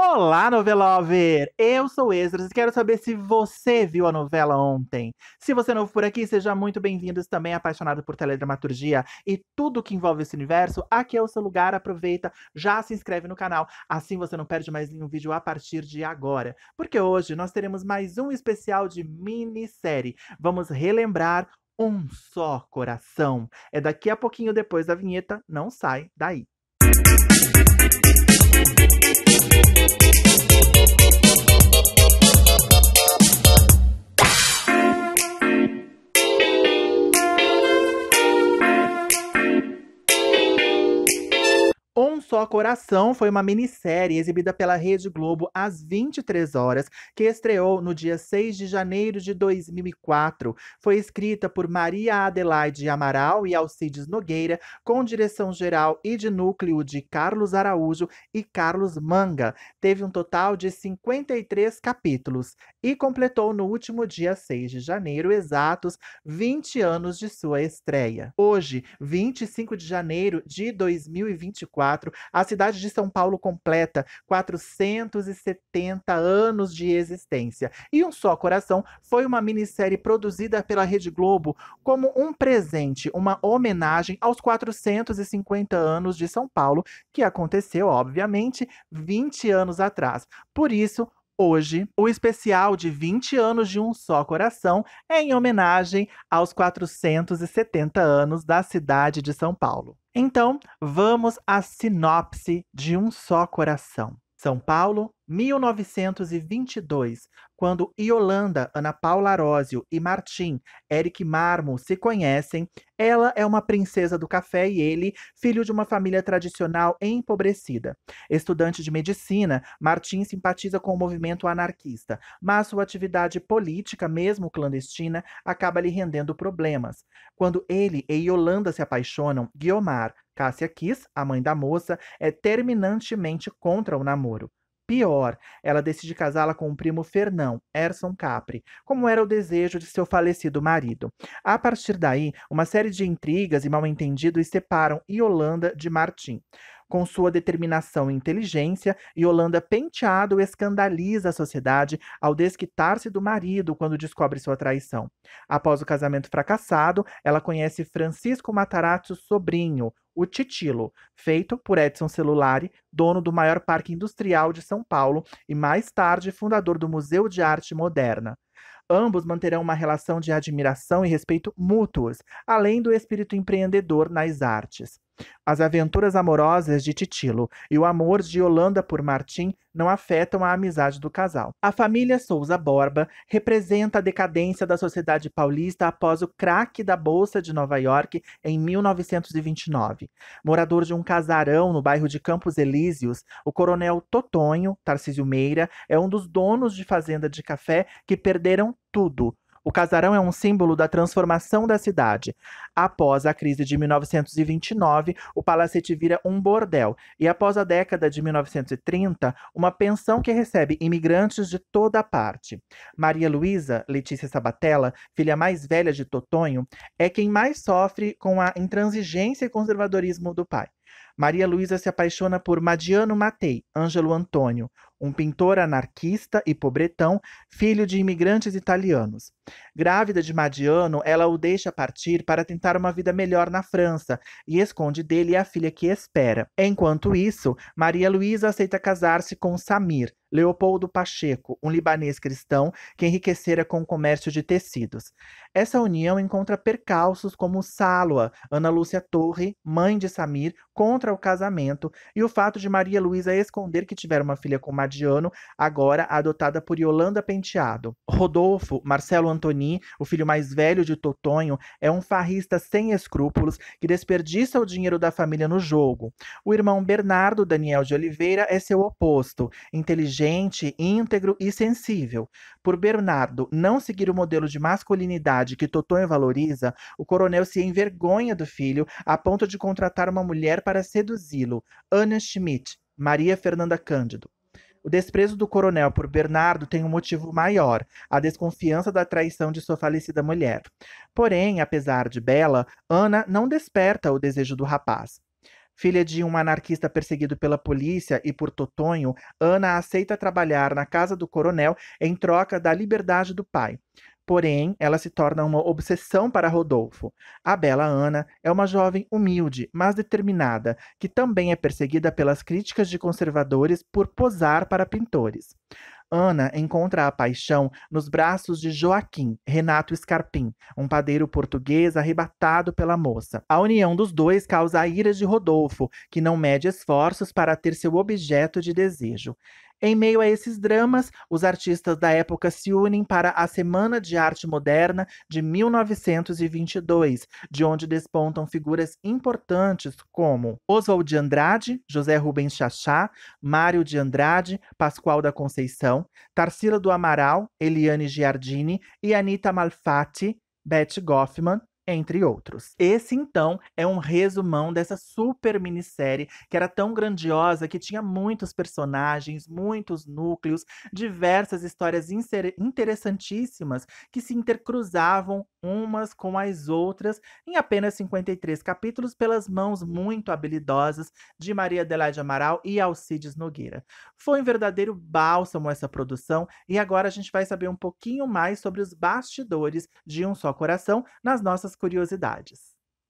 Olá, novelover! Eu sou Ezra. e quero saber se você viu a novela ontem. Se você é novo por aqui, seja muito bem-vindo. Também apaixonado por teledramaturgia e tudo que envolve esse universo, aqui é o seu lugar. Aproveita, já se inscreve no canal, assim você não perde mais nenhum vídeo a partir de agora. Porque hoje nós teremos mais um especial de minissérie. Vamos relembrar um só coração. É daqui a pouquinho depois da vinheta, não sai daí. Música Só Coração foi uma minissérie exibida pela Rede Globo às 23 horas, que estreou no dia 6 de janeiro de 2004. Foi escrita por Maria Adelaide Amaral e Alcides Nogueira, com direção geral e de núcleo de Carlos Araújo e Carlos Manga. Teve um total de 53 capítulos e completou no último dia 6 de janeiro exatos 20 anos de sua estreia. Hoje, 25 de janeiro de 2024, a cidade de São Paulo completa 470 anos de existência. E Um Só Coração foi uma minissérie produzida pela Rede Globo como um presente, uma homenagem aos 450 anos de São Paulo, que aconteceu, obviamente, 20 anos atrás. Por isso, Hoje, o especial de 20 anos de Um Só Coração é em homenagem aos 470 anos da cidade de São Paulo. Então, vamos à sinopse de Um Só Coração. São Paulo, 1922, quando Iolanda, Ana Paula Arósio e Martim, Eric Marmo, se conhecem, ela é uma princesa do café e ele, filho de uma família tradicional empobrecida. Estudante de medicina, Martim simpatiza com o movimento anarquista, mas sua atividade política, mesmo clandestina, acaba lhe rendendo problemas. Quando ele e Iolanda se apaixonam, Guiomar, Cássia Kiss, a mãe da moça, é terminantemente contra o namoro. Pior, ela decide casá-la com o primo Fernão, Erson Capri, como era o desejo de seu falecido marido. A partir daí, uma série de intrigas e mal-entendidos separam Yolanda de Martim. Com sua determinação e inteligência, Yolanda Penteado escandaliza a sociedade ao desquitar-se do marido quando descobre sua traição. Após o casamento fracassado, ela conhece Francisco Matarazzo Sobrinho, o Titilo, feito por Edson Celulari, dono do maior parque industrial de São Paulo e mais tarde fundador do Museu de Arte Moderna. Ambos manterão uma relação de admiração e respeito mútuos, além do espírito empreendedor nas artes. As aventuras amorosas de Titilo e o amor de Yolanda por Martim não afetam a amizade do casal. A família Souza Borba representa a decadência da sociedade paulista após o craque da Bolsa de Nova York em 1929. Morador de um casarão no bairro de Campos Elíseos, o coronel Totonho, Tarcísio Meira, é um dos donos de fazenda de café que perderam tudo o casarão é um símbolo da transformação da cidade. Após a crise de 1929, o palacete vira um bordel, e após a década de 1930, uma pensão que recebe imigrantes de toda parte. Maria Luísa, Letícia Sabatella, filha mais velha de Totonho, é quem mais sofre com a intransigência e conservadorismo do pai. Maria Luísa se apaixona por Madiano Matei, Ângelo Antônio, um pintor anarquista e pobretão, filho de imigrantes italianos. Grávida de Madiano, ela o deixa partir para tentar uma vida melhor na França e esconde dele a filha que espera. Enquanto isso, Maria Luísa aceita casar-se com Samir, Leopoldo Pacheco, um libanês cristão que enriquecera com o comércio de tecidos. Essa união encontra percalços como Sálua, Ana Lúcia Torre, mãe de Samir, contra contra o casamento e o fato de Maria Luísa esconder que tivera uma filha com Madiano, agora adotada por Yolanda Penteado. Rodolfo, Marcelo Antoni, o filho mais velho de Totonho, é um farrista sem escrúpulos que desperdiça o dinheiro da família no jogo. O irmão Bernardo, Daniel de Oliveira, é seu oposto, inteligente, íntegro e sensível. Por Bernardo não seguir o modelo de masculinidade que Totonho valoriza, o coronel se envergonha do filho a ponto de contratar uma mulher para ser seduzi-lo. Ana Schmidt, Maria Fernanda Cândido. O desprezo do coronel por Bernardo tem um motivo maior, a desconfiança da traição de sua falecida mulher. Porém, apesar de bela, Ana não desperta o desejo do rapaz. Filha de um anarquista perseguido pela polícia e por Totonho, Ana aceita trabalhar na casa do coronel em troca da liberdade do pai. Porém, ela se torna uma obsessão para Rodolfo. A bela Ana é uma jovem humilde, mas determinada, que também é perseguida pelas críticas de conservadores por posar para pintores. Ana encontra a paixão nos braços de Joaquim Renato Scarpim, um padeiro português arrebatado pela moça. A união dos dois causa a ira de Rodolfo, que não mede esforços para ter seu objeto de desejo. Em meio a esses dramas, os artistas da época se unem para a Semana de Arte Moderna de 1922, de onde despontam figuras importantes como Oswald de Andrade, José Rubens Chachá, Mário de Andrade, Pascoal da Conceição, Tarsila do Amaral, Eliane Giardini e Anita Malfatti, Beth Goffman, entre outros. Esse, então, é um resumão dessa super minissérie que era tão grandiosa, que tinha muitos personagens, muitos núcleos, diversas histórias interessantíssimas que se intercruzavam umas com as outras em apenas 53 capítulos pelas mãos muito habilidosas de Maria Adelaide Amaral e Alcides Nogueira. Foi um verdadeiro bálsamo essa produção e agora a gente vai saber um pouquinho mais sobre os bastidores de Um Só Coração nas nossas curiosidades.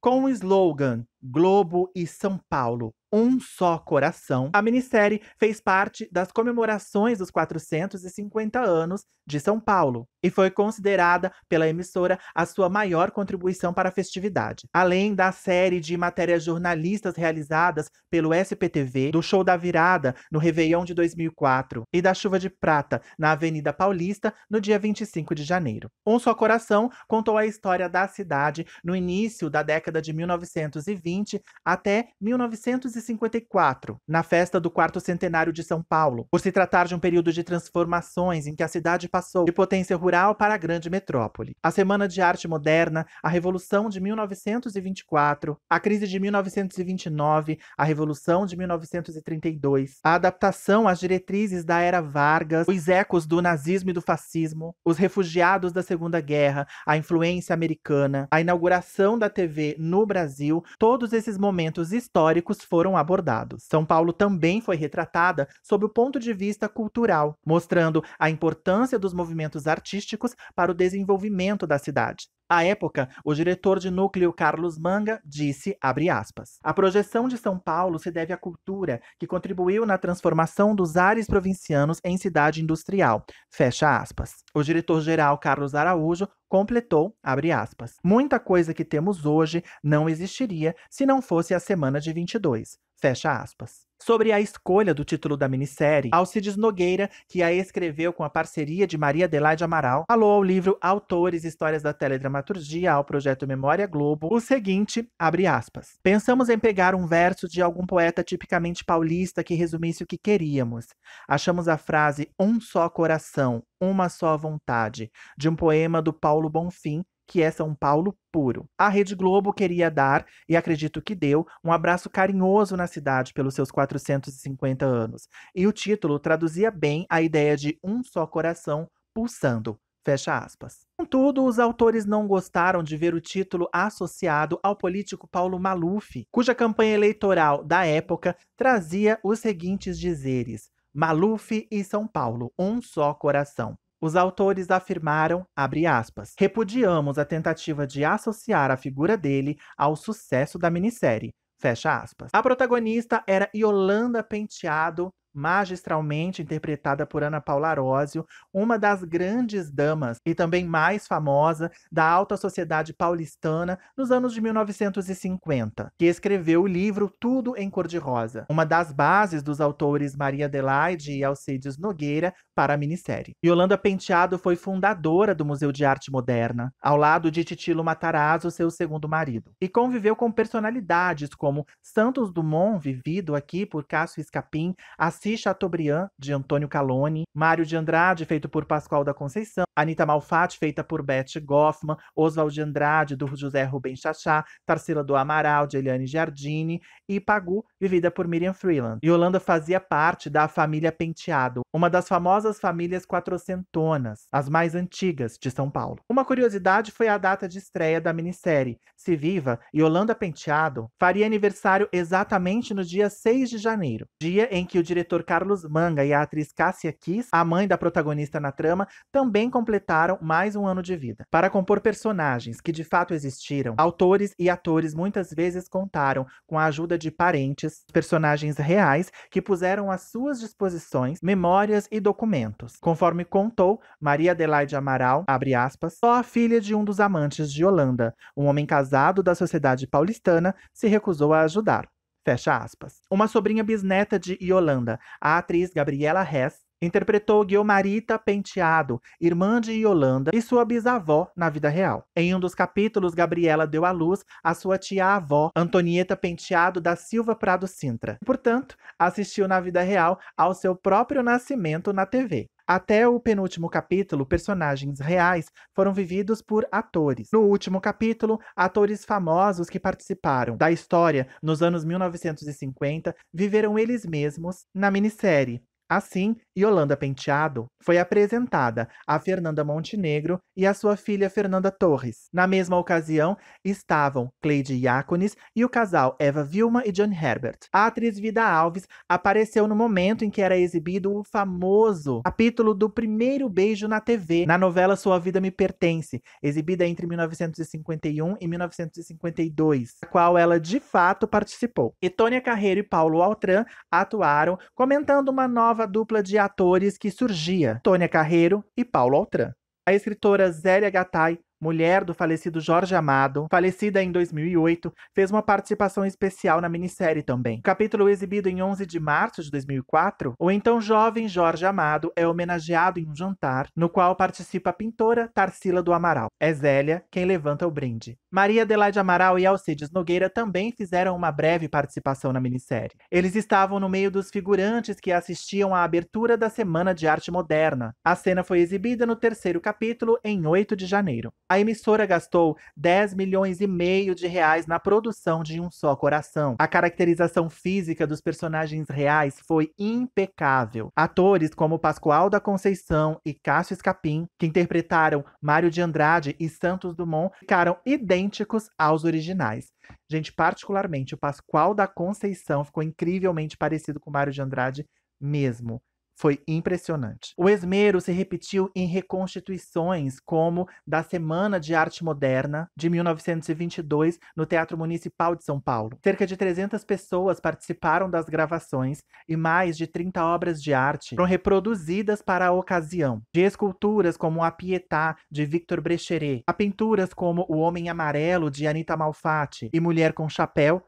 Com o slogan Globo e São Paulo, um só coração, a minissérie fez parte das comemorações dos 450 anos de São Paulo e foi considerada pela emissora a sua maior contribuição para a festividade. Além da série de matérias jornalistas realizadas pelo SPTV, do show da virada no Réveillon de 2004 e da chuva de prata na Avenida Paulista no dia 25 de janeiro. Um só coração contou a história da cidade no início da década de 1920 seguinte até 1954, na festa do quarto centenário de São Paulo, por se tratar de um período de transformações em que a cidade passou de potência rural para a grande metrópole. A Semana de Arte Moderna, a Revolução de 1924, a crise de 1929, a Revolução de 1932, a adaptação às diretrizes da era Vargas, os ecos do nazismo e do fascismo, os refugiados da Segunda Guerra, a influência americana, a inauguração da TV no Brasil, todos todos esses momentos históricos foram abordados. São Paulo também foi retratada sob o ponto de vista cultural, mostrando a importância dos movimentos artísticos para o desenvolvimento da cidade. À época, o diretor de núcleo Carlos Manga disse, aspas, a projeção de São Paulo se deve à cultura que contribuiu na transformação dos ares provincianos em cidade industrial, fecha aspas. O diretor-geral Carlos Araújo completou, aspas, muita coisa que temos hoje não existiria se não fosse a semana de 22, Fecha aspas. Sobre a escolha do título da minissérie, Alcides Nogueira, que a escreveu com a parceria de Maria Adelaide Amaral, falou ao livro Autores Histórias da Teledramaturgia ao projeto Memória Globo o seguinte, abre aspas, Pensamos em pegar um verso de algum poeta tipicamente paulista que resumisse o que queríamos. Achamos a frase um só coração, uma só vontade, de um poema do Paulo Bonfim, que é São Paulo puro. A Rede Globo queria dar, e acredito que deu, um abraço carinhoso na cidade pelos seus 450 anos. E o título traduzia bem a ideia de um só coração pulsando. Fecha aspas. Contudo, os autores não gostaram de ver o título associado ao político Paulo Maluf, cuja campanha eleitoral da época trazia os seguintes dizeres: Maluf e São Paulo, um só coração. Os autores afirmaram, aspas, repudiamos a tentativa de associar a figura dele ao sucesso da minissérie, Fecha aspas. A protagonista era Yolanda Penteado, magistralmente interpretada por Ana Paula Arósio, uma das grandes damas e também mais famosa da alta sociedade paulistana nos anos de 1950, que escreveu o livro Tudo em Cor-de-Rosa, uma das bases dos autores Maria Adelaide e Alcides Nogueira para a minissérie. Yolanda Penteado foi fundadora do Museu de Arte Moderna, ao lado de Titilo Matarazzo, seu segundo marido, e conviveu com personalidades como Santos Dumont, vivido aqui por Cássio Escapim, a Assis Chateaubriand, de Antônio Caloni, Mário de Andrade, feito por Pascoal da Conceição, Anitta Malfatti, feita por Beth Goffman, Oswald de Andrade, do José Rubem Chachá, Tarsila do Amaral, de Eliane Giardini, e Pagu, vivida por Miriam Freeland. Yolanda fazia parte da família Penteado, uma das famosas famílias quatrocentonas, as mais antigas de São Paulo. Uma curiosidade foi a data de estreia da minissérie. Se viva, Yolanda Penteado faria aniversário exatamente no dia 6 de janeiro, dia em que o diretor Carlos Manga e a atriz Cássia Kiss, a mãe da protagonista na trama, também completaram mais um ano de vida. Para compor personagens que de fato existiram, autores e atores muitas vezes contaram com a ajuda de parentes, personagens reais, que puseram às suas disposições memórias e documentos. Conforme contou Maria Adelaide Amaral, abre aspas, só a filha de um dos amantes de Holanda, um homem casado da sociedade paulistana, se recusou a ajudar. Fecha aspas. Uma sobrinha bisneta de Yolanda, a atriz Gabriela Hess, Interpretou Guilmarita Penteado, irmã de Yolanda e sua bisavó na vida real. Em um dos capítulos, Gabriela deu à luz a sua tia-avó, Antonieta Penteado da Silva Prado Sintra. E, portanto, assistiu na vida real ao seu próprio nascimento na TV. Até o penúltimo capítulo, personagens reais foram vividos por atores. No último capítulo, atores famosos que participaram da história nos anos 1950 viveram eles mesmos na minissérie. Assim, Yolanda Penteado foi apresentada a Fernanda Montenegro e a sua filha Fernanda Torres. Na mesma ocasião, estavam Cleide Iacones e o casal Eva Vilma e John Herbert. A atriz Vida Alves apareceu no momento em que era exibido o famoso capítulo do primeiro beijo na TV, na novela Sua Vida Me Pertence, exibida entre 1951 e 1952, a qual ela de fato participou. E Tônia Carreiro e Paulo Altran atuaram comentando uma nova nova dupla de atores que surgia, Tônia Carreiro e Paulo Altran. A escritora Zélia Gattai mulher do falecido Jorge Amado, falecida em 2008, fez uma participação especial na minissérie também. capítulo exibido em 11 de março de 2004, o então jovem Jorge Amado é homenageado em um jantar no qual participa a pintora Tarsila do Amaral. É Zélia quem levanta o brinde. Maria Adelaide Amaral e Alcides Nogueira também fizeram uma breve participação na minissérie. Eles estavam no meio dos figurantes que assistiam à abertura da Semana de Arte Moderna. A cena foi exibida no terceiro capítulo em 8 de janeiro. A emissora gastou 10 milhões e meio de reais na produção de Um Só Coração. A caracterização física dos personagens reais foi impecável. Atores como Pascoal da Conceição e Cássio Escapim, que interpretaram Mário de Andrade e Santos Dumont, ficaram idênticos aos originais. Gente, particularmente o Pascoal da Conceição ficou incrivelmente parecido com o Mário de Andrade mesmo. Foi impressionante. O esmero se repetiu em reconstituições, como da Semana de Arte Moderna de 1922 no Teatro Municipal de São Paulo. Cerca de 300 pessoas participaram das gravações e mais de 30 obras de arte foram reproduzidas para a ocasião, de esculturas como A Pietà de Victor Brecheret, a pinturas como O Homem Amarelo de Anita Malfatti e Mulher com Chapéu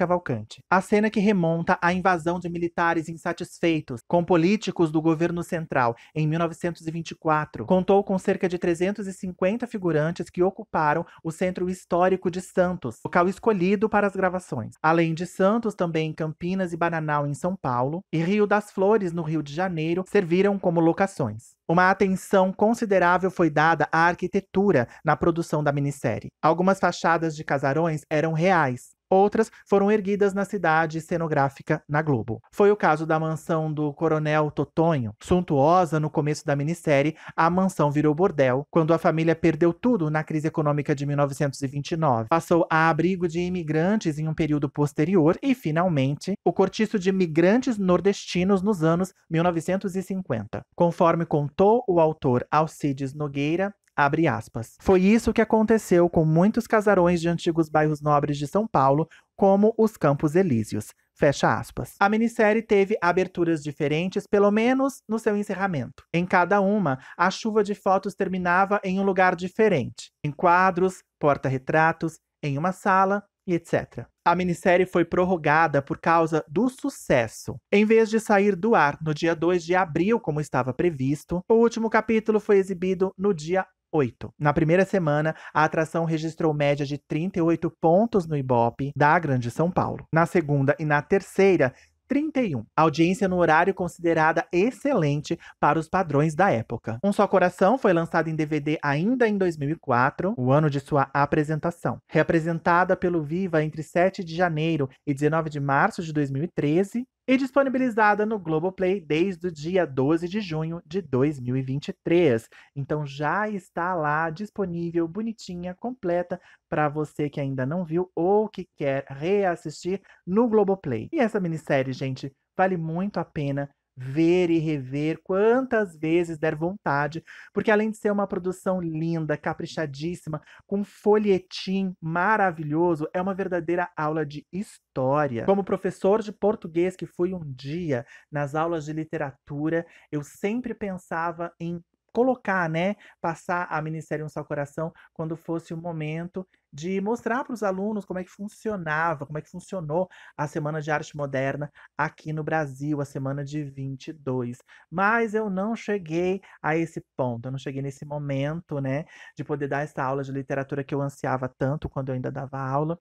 a Valcante. A cena que remonta à invasão de militares insatisfeitos com políticos do governo central em 1924 contou com cerca de 350 figurantes que ocuparam o centro histórico de Santos, local escolhido para as gravações. Além de Santos, também Campinas e Bananal em São Paulo e Rio das Flores no Rio de Janeiro serviram como locações. Uma atenção considerável foi dada à arquitetura na produção da minissérie. Algumas fachadas de casarões eram reais, Outras foram erguidas na cidade cenográfica na Globo. Foi o caso da mansão do Coronel Totonho. Suntuosa no começo da minissérie, a mansão virou bordel quando a família perdeu tudo na crise econômica de 1929. Passou a abrigo de imigrantes em um período posterior e, finalmente, o cortiço de imigrantes nordestinos nos anos 1950. Conforme contou o autor Alcides Nogueira, Abre aspas. Foi isso que aconteceu com muitos casarões de antigos bairros nobres de São Paulo, como os Campos Elíseos. Fecha aspas. A minissérie teve aberturas diferentes, pelo menos no seu encerramento. Em cada uma, a chuva de fotos terminava em um lugar diferente: em quadros, porta-retratos, em uma sala e etc. A minissérie foi prorrogada por causa do sucesso. Em vez de sair do ar no dia 2 de abril, como estava previsto, o último capítulo foi exibido no dia 8. Na primeira semana, a atração registrou média de 38 pontos no Ibope da Grande São Paulo. Na segunda e na terceira, 31. Audiência no horário considerada excelente para os padrões da época. Um Só Coração foi lançado em DVD ainda em 2004, o ano de sua apresentação. Representada pelo Viva entre 7 de janeiro e 19 de março de 2013, e disponibilizada no Globoplay desde o dia 12 de junho de 2023. Então já está lá disponível, bonitinha, completa para você que ainda não viu ou que quer reassistir no Globoplay. E essa minissérie, gente, vale muito a pena ver e rever quantas vezes der vontade, porque além de ser uma produção linda, caprichadíssima, com folhetim maravilhoso, é uma verdadeira aula de história. Como professor de português que fui um dia nas aulas de literatura, eu sempre pensava em colocar, né, passar a Ministério um Só Coração quando fosse o momento de mostrar para os alunos como é que funcionava, como é que funcionou a Semana de Arte Moderna aqui no Brasil, a semana de 22. Mas eu não cheguei a esse ponto, eu não cheguei nesse momento, né, de poder dar essa aula de literatura que eu ansiava tanto quando eu ainda dava aula.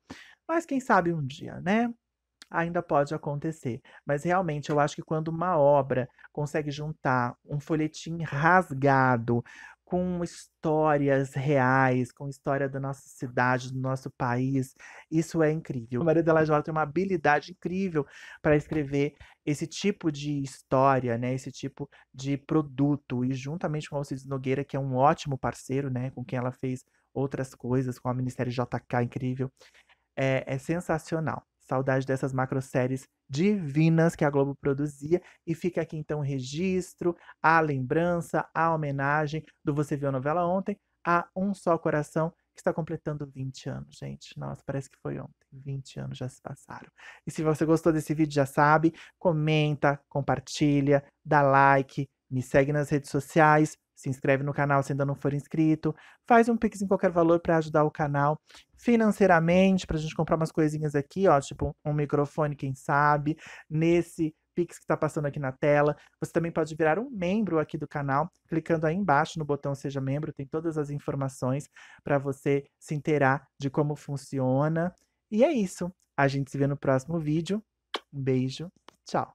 Mas quem sabe um dia, né? ainda pode acontecer. Mas realmente eu acho que quando uma obra consegue juntar um folhetim rasgado com histórias reais, com história da nossa cidade, do nosso país. Isso é incrível. Maria da Lajola tem uma habilidade incrível para escrever esse tipo de história, né, esse tipo de produto e juntamente com o Alcides Nogueira, que é um ótimo parceiro, né, com quem ela fez outras coisas, com o Ministério JK incrível. É, é sensacional. Saudade dessas macro séries divinas que a Globo produzia. E fica aqui então o registro, a lembrança, a homenagem do Você Viu a Novela Ontem a Um Só Coração, que está completando 20 anos, gente. Nossa, parece que foi ontem. 20 anos já se passaram. E se você gostou desse vídeo, já sabe, comenta, compartilha, dá like, me segue nas redes sociais. Se inscreve no canal se ainda não for inscrito. Faz um pix em qualquer valor para ajudar o canal financeiramente, para a gente comprar umas coisinhas aqui, ó, tipo um microfone, quem sabe, nesse pix que está passando aqui na tela. Você também pode virar um membro aqui do canal, clicando aí embaixo no botão Seja Membro, tem todas as informações para você se inteirar de como funciona. E é isso. A gente se vê no próximo vídeo. Um beijo. Tchau.